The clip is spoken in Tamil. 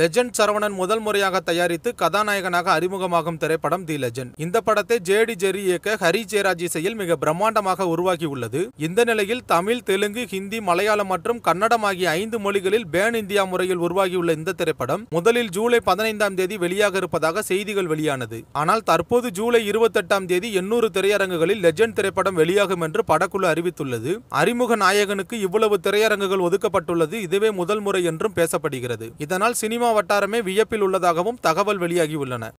லெஜண்ட் சரவணன் முதல் முறையாக தயாரித்து கதாநாயகனாக அறிமுகமாகும் திரைப்படம் தி லெஜண்ட் இந்த படத்தை ஜேடி ஜெரி இயக்க ஹரி ஜெயராஜ் இசையில் மிக பிரம்மாண்டமாக உருவாகியுள்ளது இந்த நிலையில் தமிழ் தெலுங்கு ஹிந்தி மலையாளம் மற்றும் கன்னடம் ஆகிய ஐந்து மொழிகளில் பேன் இந்தியா முறையில் உருவாகியுள்ள இந்த திரைப்படம் முதலில் ஜூலை பதினைந்தாம் தேதி வெளியாக இருப்பதாக செய்திகள் வெளியானது ஆனால் தற்போது ஜூலை இருபத்தெட்டாம் தேதி எண்ணூறு திரையரங்குகளில் லெஜண்ட் திரைப்படம் வெளியாகும் என்று படக்குழு அறிவித்துள்ளது அறிமுக நாயகனுக்கு இவ்வளவு திரையரங்குகள் ஒதுக்கப்பட்டுள்ளது இதுவே முதல் முறை என்றும் பேசப்படுகிறது இதனால் சினிமா சினிமா வட்டாரமே வியப்பில் உள்ளதாகவும் தகவல் வெளியாகியுள்ளன